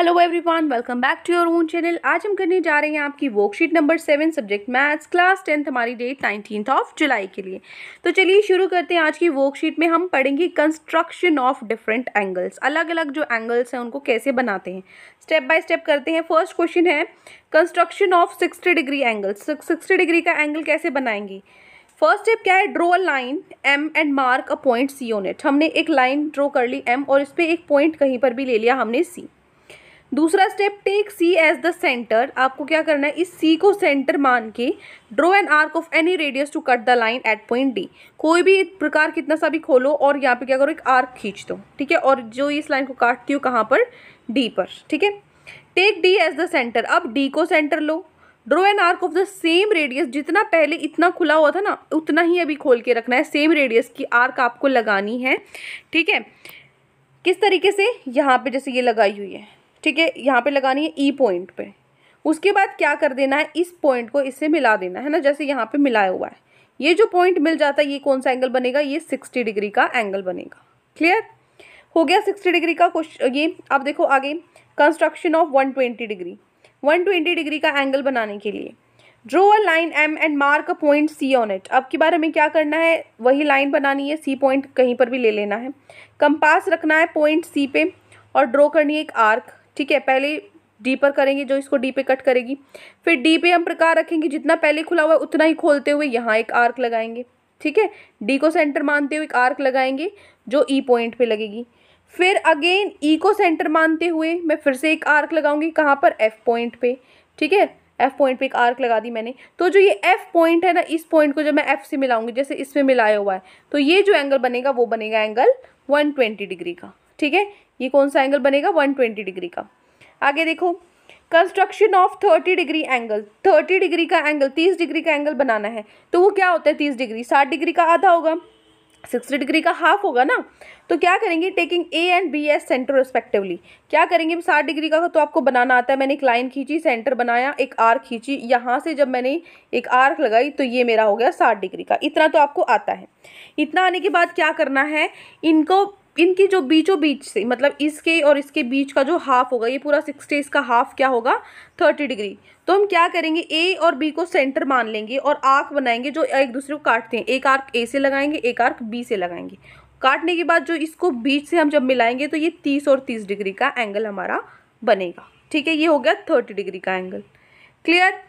Hello everyone welcome back to your own channel आज हम करने जा रहे हैं आपकी worksheet number seven subject maths class tenth हमारी डेट नाइनटीन ऑफ जुलाई के लिए तो चलिए शुरू करते हैं आज की वर्कशीट में हम पढ़ेंगे कंस्ट्रक्शन ऑफ डिफरेंट एंगल्स अलग अलग जो एंगल्स हैं उनको कैसे बनाते हैं स्टेप बाय स्टेप करते हैं फर्स्ट क्वेश्चन है construction of sixty degree angle sixty degree का एंगल कैसे बनाएंगे फर्स्ट स्टेप क्या है draw a line M and mark a point C unit हमने एक लाइन ड्रॉ कर ली एम और इस पर एक पॉइंट कहीं पर भी ले लिया हमने सी दूसरा step take C as the centre आपको क्या करना है इस सी को सेंटर मान के draw an arc of any radius to cut the line at point D कोई भी प्रकार कितना सा भी खोलो और यहाँ पे क्या करो एक आर्क खींच दो ठीक है और जो इस लाइन को काटती हो कहाँ पर डी पर ठीक है take D as the centre अब डी को सेंटर लो draw an arc of the same radius जितना पहले इतना खुला हुआ था ना उतना ही अभी खोल के रखना है सेम रेडियस की आर्क आपको लगानी है ठीक है किस तरीके से यहाँ पे जैसे ये लगाई हुई है ठीक है यहाँ पे लगानी है ई e पॉइंट पे उसके बाद क्या कर देना है इस पॉइंट को इससे मिला देना है ना जैसे यहाँ पे मिलाया हुआ है ये जो पॉइंट मिल जाता है ये कौन सा एंगल बनेगा ये सिक्सटी डिग्री का एंगल बनेगा क्लियर हो गया सिक्सटी डिग्री का क्वेश्चन ये आप देखो आगे construction of one twenty degree one twenty degree का एंगल बनाने के लिए draw a line M and mark a point C on it अब की बार हमें क्या करना है वही लाइन बनानी है सी पॉइंट कहीं पर भी ले लेना है कंपास रखना है पॉइंट सी पे और ड्रॉ करनी है एक आर्क ठीक है पहले डी पर करेंगे जो इसको डी पे कट करेगी फिर डी पे हम प्रकार रखेंगे जितना पहले खुला हुआ उतना ही खोलते हुए यहाँ एक आर्क लगाएंगे ठीक है डी को सेंटर मानते हुए एक आर्क लगाएंगे जो ई e पॉइंट पे लगेगी फिर अगेन ई e को सेंटर मानते हुए मैं फिर से एक आर्क लगाऊंगी कहाँ पर एफ पॉइंट पे ठीक है एफ पॉइंट पे एक आर्क लगा दी मैंने तो जो ये एफ पॉइंट है ना इस पॉइंट को जब मैं एफ से मिलाऊंगी जैसे इसमें मिलाया हुआ है तो ये जो एंगल बनेगा वो बनेगा एंगल वन ट्वेंटी डिग्री का ठीक है ये कौन सा एंगल बनेगा वन ट्वेंटी डिग्री का आगे देखो construction of thirty degree angle thirty degree का एंगल तीस डिग्री का एंगल बनाना है तो वो क्या होता है तीस डिग्री साठ डिग्री का आधा होगा सिक्सटी डिग्री का हाफ होगा ना तो क्या करेंगे taking A and B as centre respectively क्या करेंगे साठ डिग्री का तो आपको बनाना आता है मैंने एक लाइन खींची सेंटर बनाया एक आर्क खींची यहाँ से जब मैंने एक आर्क लगाई तो ये मेरा हो गया साठ डिग्री का इतना तो आपको आता है इतना आने के बाद क्या करना है इनको इनकी जो बीचों बीच से मतलब इसके और इसके बीच का जो हाफ होगा ये पूरा सिक्सटी इसका हाफ क्या होगा थर्टी डिग्री तो हम क्या करेंगे ए और बी को सेंटर मान लेंगे और आर्क बनाएंगे जो एक दूसरे को काटते हैं एक आर्क ए से लगाएंगे एक आर्क बी से लगाएंगे काटने के बाद जो इसको बीच से हम जब मिलाएंगे तो ये तीस और तीस डिग्री का एंगल हमारा बनेगा ठीक है ये हो गया थर्टी डिग्री का एंगल क्लियर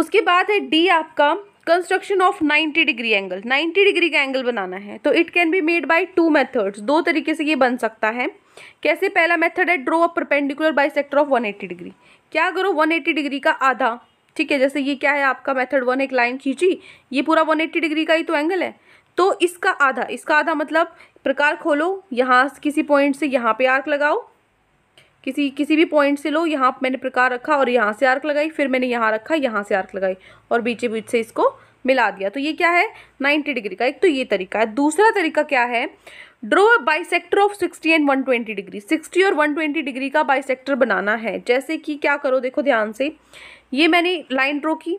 उसके बाद है डी आपका construction of 90 degree angle 90 degree का एंगल बनाना है तो it can be made by two methods दो तरीके से ये बन सकता है कैसे पहला मेथड है draw a perpendicular bisector of 180 degree क्या करो 180 डिग्री का आधा ठीक है जैसे ये क्या है आपका मेथड वन एक लाइन खींची ये पूरा 180 डिग्री का ही तो एंगल है तो इसका आधा इसका आधा मतलब प्रकार खोलो यहाँ किसी पॉइंट से यहाँ पे आर्क लगाओ किसी किसी भी पॉइंट से लो यहाँ मैंने प्रकार रखा और यहाँ से आर्क लगाई फिर मैंने यहाँ रखा यहाँ से आर्क लगाई और बीचे बीच से इसको मिला दिया तो ये क्या है नाइन्टी डिग्री का एक तो ये तरीका है दूसरा तरीका क्या है draw a sector of sixty and one twenty degree sixty और वन ट्वेंटी डिग्री का बाई बनाना है जैसे कि क्या करो देखो ध्यान से ये मैंने लाइन ड्रो की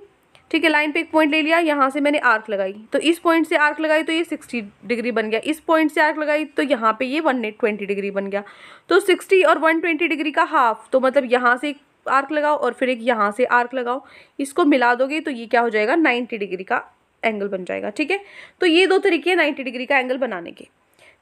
ठीक है लाइन पे एक पॉइंट ले लिया यहाँ से मैंने आर्क लगाई तो इस पॉइंट से आर्क लगाई तो ये सिक्सटी डिग्री बन गया इस पॉइंट से आर्क लगाई तो यहाँ पे ये वन ट्वेंटी डिग्री बन गया तो सिक्सटी और वन ट्वेंटी डिग्री का हाफ तो मतलब यहाँ से एक आर्क लगाओ और फिर एक यहाँ से आर्क लगाओ इसको मिला दोगे तो ये क्या हो जाएगा नाइन्टी डिग्री का एंगल बन जाएगा ठीक है तो ये दो तरीके हैं नाइन्टी डिग्री का एंगल बनाने के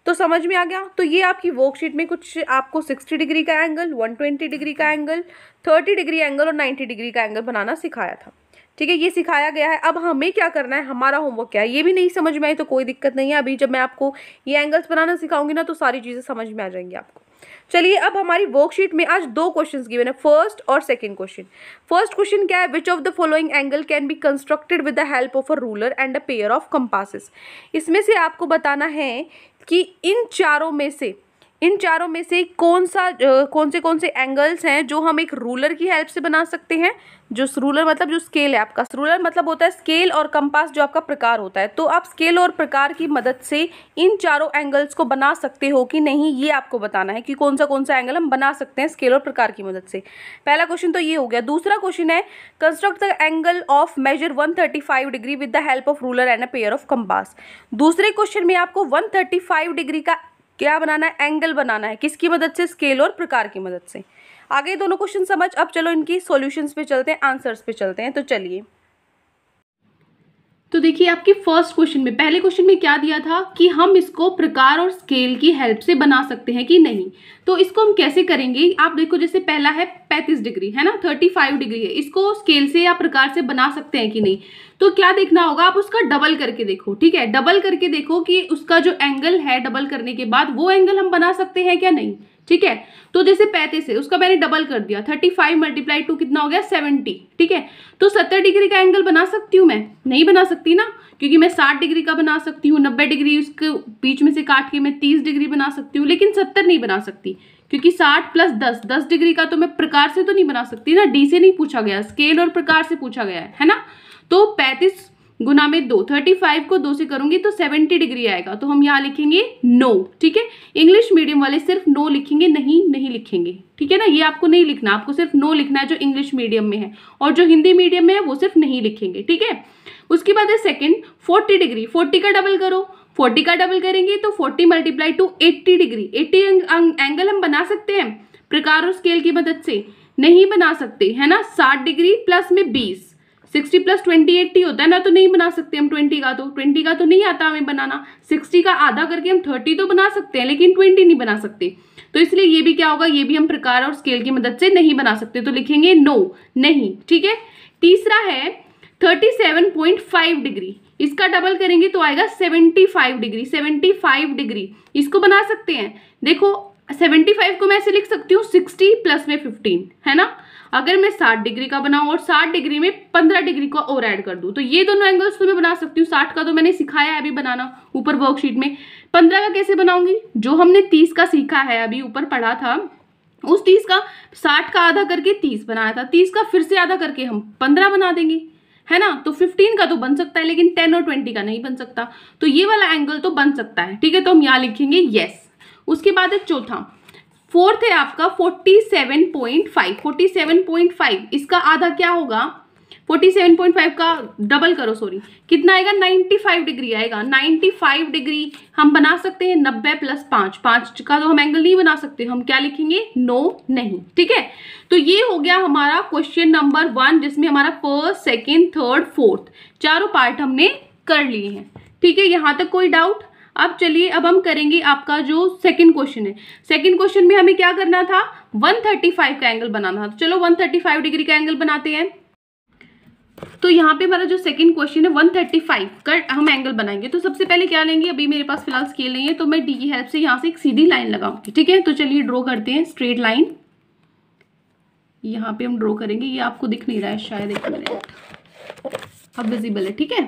तो समझ में आ गया तो ये आपकी वर्कशीट में कुछ आपको 60 डिग्री का एंगल 120 डिग्री का एंगल 30 डिग्री एंगल और 90 डिग्री का एंगल बनाना सिखाया था ठीक है ये सिखाया गया है अब हमें क्या करना है हमारा होमवर्क क्या है ये भी नहीं समझ में आई तो कोई दिक्कत नहीं है अभी जब मैं आपको ये एंगल्स बनाना सिखाऊंगी ना तो सारी चीज़ें समझ में आ जाएंगी आपको चलिए अब हमारी वर्कशीट में आज दो क्वेश्चन गिवन है फर्स्ट और सेकंड क्वेश्चन फर्स्ट क्वेश्चन क्या है which of the following angle can be constructed with the help of a ruler and a pair of compasses इसमें से आपको बताना है कि इन चारों में से इन चारों में से कौन सा कौन से कौन से एंगल्स हैं जो हम एक रूलर की हेल्प से बना सकते हैं जो रूलर मतलब जो स्केल है आपका रूलर मतलब होता है स्केल और कंपास जो आपका प्रकार होता है तो आप स्केल और प्रकार की मदद से इन चारों एंगल्स को बना सकते हो कि नहीं ये आपको बताना है कि कौन सा कौन सा एंगल हम बना सकते हैं स्केल और प्रकार की मदद से पहला क्वेश्चन तो ये हो गया दूसरा क्वेश्चन है construct the angle of measure one degree with the help of ruler and a pair of compass दूसरे क्वेश्चन में आपको वन डिग्री का क्या बनाना है एंगल बनाना है किसकी मदद से स्केल और प्रकार की मदद से आगे दोनों क्वेश्चन समझ अब चलो इनकी सॉल्यूशंस पे चलते हैं आंसर्स पे चलते हैं तो चलिए तो देखिए आपके फर्स्ट क्वेश्चन में पहले क्वेश्चन में क्या दिया था कि हम इसको प्रकार और स्केल की हेल्प से बना सकते हैं कि नहीं तो इसको हम कैसे करेंगे आप देखो जैसे पहला है पैंतीस डिग्री है ना थर्टी फाइव डिग्री है इसको स्केल से या प्रकार से बना सकते हैं कि नहीं तो क्या देखना होगा आप उसका डबल करके देखो ठीक है डबल करके देखो कि उसका जो एंगल है डबल करने के बाद वो एंगल हम बना सकते हैं क्या नहीं ठीक है तो जैसे पैंतीस है उसका मैंने डबल कर दिया थर्टी फाइव मल्टीप्लाई टू कितना हो गया सेवेंटी ठीक है तो सत्तर डिग्री का एंगल बना सकती हूँ मैं नहीं बना सकती ना क्योंकि मैं साठ डिग्री का बना सकती हूँ नब्बे डिग्री उसके बीच में से काट के मैं तीस डिग्री बना सकती हूँ लेकिन सत्तर नहीं बना सकती क्योंकि साठ प्लस दस दस डिग्री का तो मैं प्रकार से तो नहीं बना सकती ना डी से नहीं पूछा गया स्केल और प्रकार से पूछा गया है ना तो पैंतीस गुना में दो थर्टी फाइव को दो से करूंगी तो सेवेंटी डिग्री आएगा तो हम यहाँ लिखेंगे नो ठीक है इंग्लिश मीडियम वाले सिर्फ नो लिखेंगे नहीं नहीं लिखेंगे ठीक है ना ये आपको नहीं लिखना आपको सिर्फ नो लिखना है जो इंग्लिश मीडियम में है और जो हिंदी मीडियम में है वो सिर्फ नहीं लिखेंगे ठीक है उसके बाद है सेकेंड फोर्टी डिग्री फोर्टी का डबल करो फोर्टी का डबल करेंगे तो forty multiply two eighty degree eighty angle हम बना सकते हैं प्रकार और स्केल की मदद से नहीं बना सकते है ना साठ डिग्री प्लस में बीस सिक्सटी प्लस ट्वेंटी एट्टी होता है ना तो नहीं बना सकते हम ट्वेंटी का तो ट्वेंटी का तो नहीं आता हमें बनाना सिक्सटी का आधा करके हम थर्टी तो बना सकते हैं लेकिन ट्वेंटी नहीं बना सकते तो इसलिए ये भी क्या होगा ये भी हम प्रकार और स्केल की मदद से नहीं बना सकते तो लिखेंगे नो नहीं ठीक है तीसरा है thirty seven point five degree इसका डबल करेंगे तो आएगा seventy five degree seventy five degree इसको बना सकते हैं देखो सेवेंटी फाइव को मैं ऐसे लिख सकती हूँ सिक्सटी प्लस में फिफ्टीन है ना अगर मैं साठ डिग्री का बनाऊँ और साठ डिग्री में पंद्रह डिग्री का और ऐड कर दूँ तो ये दोनों एंगल्स तो मैं बना सकती हूँ साठ का तो मैंने सिखाया है अभी बनाना ऊपर वर्कशीट में पंद्रह का कैसे बनाऊंगी जो हमने तीस का सीखा है अभी ऊपर पढ़ा था उस तीस का साठ का आधा करके तीस बनाया था तीस का फिर से आधा करके हम पंद्रह बना देंगे है ना तो फिफ्टीन का तो बन सकता है लेकिन टेन और ट्वेंटी का नहीं बन सकता तो ये वाला एंगल तो बन सकता है ठीक है तो हम यहाँ लिखेंगे येस उसके बाद है चौथा फोर्थ है आपका forty seven point five forty seven point five इसका आधा क्या होगा फोर्टी सेवन पॉइंट फाइव का डबल करो सॉरी कितना आएगा नाइन्टी फाइव डिग्री आएगा नाइन्टी फाइव डिग्री हम बना सकते हैं नब्बे प्लस पाँच पाँच का तो हम एंगल नहीं बना सकते हम क्या लिखेंगे नो नहीं ठीक है तो ये हो गया हमारा क्वेश्चन नंबर वन जिसमें हमारा फर्स्ट सेकेंड थर्ड फोर्थ चारों पार्ट हमने कर लिए हैं ठीक है यहाँ तक कोई डाउट अब चलिए अब हम करेंगे आपका जो सेकंड क्वेश्चन है सेकंड क्वेश्चन में हमें क्या करना था 135 का एंगल बनाना था तो चलो 135 डिग्री का एंगल बनाते हैं तो यहाँ पे हमारा जो सेकंड क्वेश्चन है 135 का हम एंगल बनाएंगे तो सबसे पहले क्या लेंगे अभी मेरे पास फिलहाल स्केल नहीं है तो मैं डी की हेल्प से यहाँ से एक सीधी लाइन लगाऊंगी ठीक है तो चलिए ड्रॉ करते हैं स्ट्रेट लाइन यहाँ पे हम ड्रॉ करेंगे ये आपको दिख नहीं रहा है शायद एक मिनट अब विजिबल है ठीक है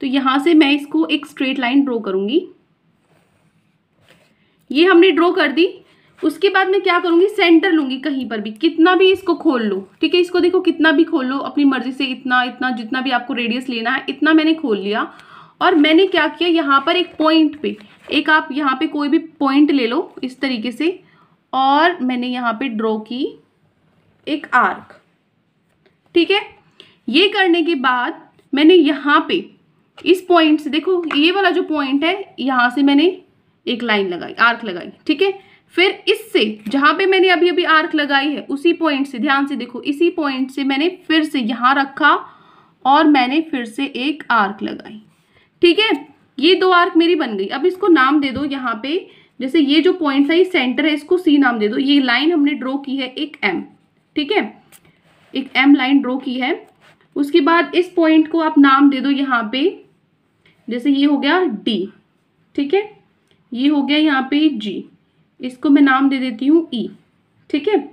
तो यहाँ से मैं इसको एक स्ट्रेट लाइन ड्रॉ करूंगी ये हमने ड्रॉ कर दी उसके बाद मैं क्या करूँगी सेंटर लूँगी कहीं पर भी कितना भी इसको खोल लो ठीक है इसको देखो कितना भी खोल लो अपनी मर्जी से इतना इतना जितना भी आपको रेडियस लेना है इतना मैंने खोल लिया और मैंने क्या किया यहाँ पर एक पॉइंट पे एक आप यहाँ पे कोई भी पॉइंट ले लो इस तरीके से और मैंने यहाँ पे ड्रॉ की एक आर्क ठीक है ये करने के बाद मैंने यहाँ पे इस पॉइंट से देखो ये वाला जो पॉइंट है यहाँ से मैंने एक लाइन लगाई आर्क लगाई ठीक है फिर इससे जहाँ पे मैंने अभी अभी आर्क लगाई है उसी पॉइंट से ध्यान से देखो इसी पॉइंट से मैंने फिर से यहाँ रखा और मैंने फिर से एक आर्क लगाई ठीक है ये दो आर्क मेरी बन गई अब इसको नाम दे दो यहाँ पे जैसे ये जो पॉइंट है ये सेंटर है इसको सी नाम दे दो ये लाइन हमने ड्रॉ की है एक एम ठीक है एक एम लाइन ड्रॉ की है उसके बाद इस पॉइंट को आप नाम दे दो यहाँ पे जैसे ये हो गया डी ठीक है ये हो गया यहाँ पे जी इसको मैं नाम दे देती हूँ ई e, ठीक है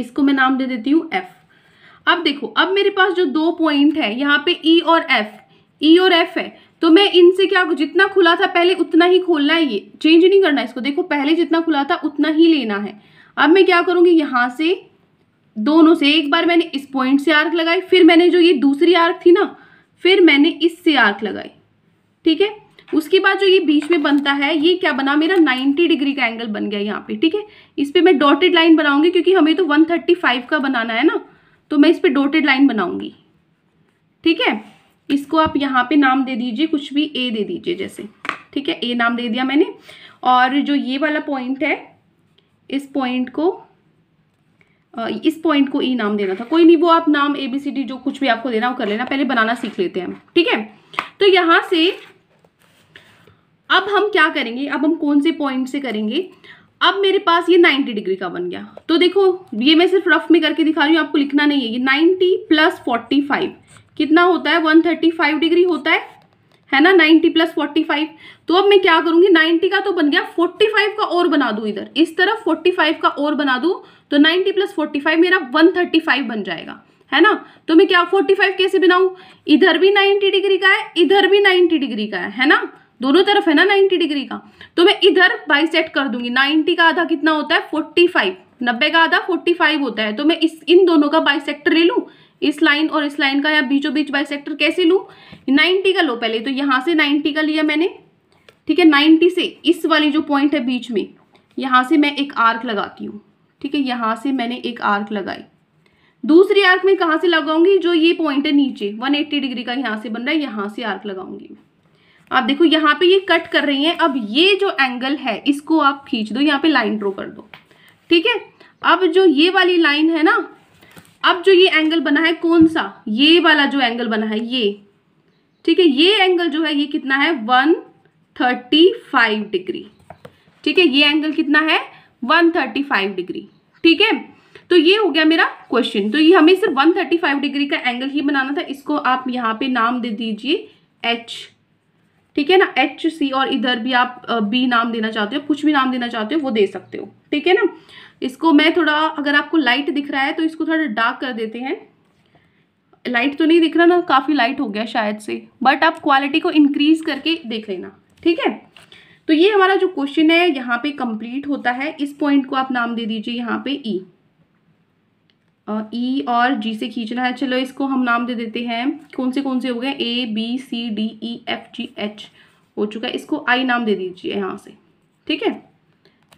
इसको मैं नाम दे देती हूँ एफ अब देखो अब मेरे पास जो दो पॉइंट है यहाँ पे ई e और एफ ई e और एफ है तो मैं इनसे क्या जितना खुला था पहले उतना ही खोलना है ये चेंज नहीं करना इसको देखो पहले जितना खुला था उतना ही लेना है अब मैं क्या करूँगी यहाँ से दोनों से एक बार मैंने इस पॉइंट से आर्क लगाई फिर मैंने जो ये दूसरी आर्क थी ना फिर मैंने इससे आर्क लगाई ठीक है उसके बाद जो ये बीच में बनता है ये क्या बना मेरा 90 डिग्री का एंगल बन गया यहाँ पे ठीक है इस पर मैं डॉटेड लाइन बनाऊंगी क्योंकि हमें तो 135 का बनाना है ना तो मैं इस पर डॉटेड लाइन बनाऊंगी ठीक है इसको आप यहाँ पे नाम दे दीजिए कुछ भी ए दे दीजिए जैसे ठीक है ए नाम दे दिया मैंने और जो ये वाला पॉइंट है इस पॉइंट को इस पॉइंट को ई e नाम देना था कोई नहीं वो आप नाम ए बी सी डी जो कुछ भी आपको देना वो कर लेना पहले बनाना सीख लेते हैं हम ठीक है तो यहाँ से अब हम क्या करेंगे अब हम कौन से पॉइंट से करेंगे अब मेरे पास ये 90 डिग्री का बन गया तो देखो ये मैं सिर्फ रफ में करके दिखा रही हूँ आपको लिखना नहीं है ये 90 प्लस 45 कितना होता है 135 डिग्री होता है है ना 90 प्लस 45 तो अब मैं क्या करूँगी 90 का तो बन गया 45 का और बना दूँ इधर इस तरफ 45 का और बना दूँ तो 90 प्लस 45 मेरा 135 बन जाएगा है ना तो मैं क्या 45 कैसे बनाऊँ इधर भी 90 डिग्री का है इधर भी 90 डिग्री का है है ना दोनों तरफ है ना 90 डिग्री का तो मैं इधर बाइसेट कर दूंगी 90 का आधा कितना होता है 45 90 का आधा 45 होता है तो मैं इस इन दोनों का सेक्टर ले लूँ इस लाइन और इस लाइन का या बीचों बीच सेक्टर कैसे लूँ नाइन्टी का लो पहले तो यहाँ से नाइन्टी का लिया मैंने ठीक है नाइन्टी से इस वाली जो पॉइंट है बीच में यहाँ से मैं एक आर्क लगाती हूँ ठीक है यहाँ से मैंने एक आर्क लगाई दूसरी आर्क में कहाँ से लगाऊंगी जो ये पॉइंट है नीचे 180 डिग्री का यहाँ से बन रहा है यहाँ से आर्क लगाऊंगी आप देखो यहाँ पे ये कट कर रही हैं अब ये जो एंगल है इसको आप खींच दो यहाँ पे लाइन ड्रॉ कर दो ठीक है अब जो ये वाली लाइन है ना अब जो ये एंगल बना है कौन सा ये वाला जो एंगल बना है ये ठीक है ये एंगल जो है ये कितना है वन थर्टी फाइव डिग्री ठीक है ये एंगल कितना है वन थर्टी फाइव डिग्री ठीक है तो ये हो गया मेरा क्वेश्चन तो ये हमें सिर्फ वन थर्टी फाइव डिग्री का एंगल ही बनाना था इसको आप यहाँ पे नाम दे दीजिए एच ठीक है ना एच सी और इधर भी आप बी नाम देना चाहते हो कुछ भी नाम देना चाहते हो वो दे सकते हो ठीक है ना इसको मैं थोड़ा अगर आपको लाइट दिख रहा है तो इसको थोड़ा डार्क कर देते हैं लाइट तो नहीं दिख रहा ना काफ़ी लाइट हो गया शायद से बट आप क्वालिटी को इंक्रीज करके देख लेना ठीक है तो ये हमारा जो क्वेश्चन है यहाँ पे कंप्लीट होता है इस पॉइंट को आप नाम दे दीजिए यहाँ पे ई e. ई e और जी से खींचना है चलो इसको हम नाम दे देते हैं कौन से कौन से हो गए A B C D E F G H हो चुका है इसको आई नाम दे दीजिए यहाँ से ठीक है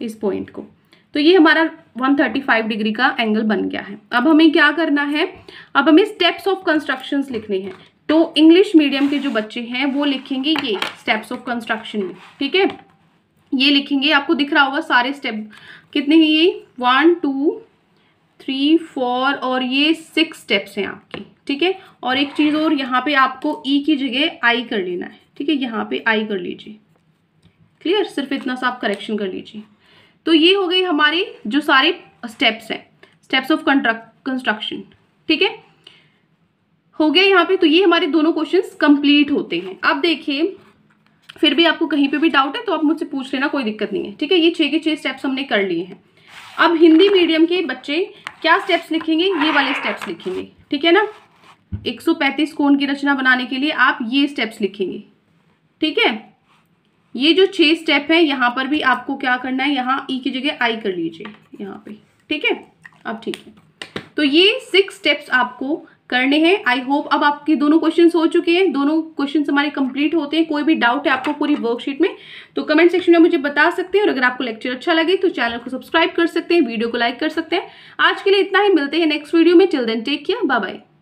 इस पॉइंट को तो ये हमारा 135 डिग्री का एंगल बन गया है अब हमें क्या करना है अब हमें स्टेप्स ऑफ कंस्ट्रक्शन लिखने हैं तो इंग्लिश मीडियम के जो बच्चे हैं वो लिखेंगे ये स्टेप्स ऑफ कंस्ट्रक्शन में ठीक है ये लिखेंगे आपको दिख रहा होगा सारे स्टेप कितने हैं ये वन टू थ्री फोर और ये सिक्स स्टेप्स हैं आपकी ठीक है और एक चीज़ और यहाँ पे आपको ई e की जगह आई कर लेना है ठीक है यहाँ पे आई कर लीजिए क्लियर सिर्फ इतना सा आप करेक्शन कर लीजिए तो ये हो गई हमारी जो सारे स्टेप्स हैं स्टेप्स ऑफ कंस्ट्रक्शन ठीक है हो गया यहाँ पे तो ये हमारे दोनों क्वेश्चंस कंप्लीट होते हैं अब देखिए फिर भी आपको कहीं पे भी डाउट है तो आप मुझसे पूछ लेना कोई दिक्कत नहीं है ठीक है ये छः के छः स्टेप्स हमने कर लिए हैं अब हिंदी मीडियम के बच्चे क्या स्टेप्स लिखेंगे ये वाले स्टेप्स लिखेंगे ठीक है ना 135 कोण की रचना बनाने के लिए आप ये स्टेप्स लिखेंगे ठीक है ये जो छह स्टेप है यहाँ पर भी आपको क्या करना है यहाँ ई e की जगह आई कर लीजिए यहाँ पे ठीक है अब ठीक है तो ये सिक्स स्टेप्स आपको करने हैं आई होप अब आपके दोनों क्वेश्चन हो चुके हैं दोनों क्वेश्चन हमारे कंप्लीट होते हैं कोई भी डाउट है आपको पूरी वर्कशीट में तो कमेंट सेक्शन में मुझे बता सकते हैं और अगर आपको लेक्चर अच्छा लगे तो चैनल को सब्सक्राइब कर सकते हैं वीडियो को लाइक कर सकते हैं आज के लिए इतना ही मिलते हैं नेक्स्ट वीडियो में देन टेक किया बाय बाय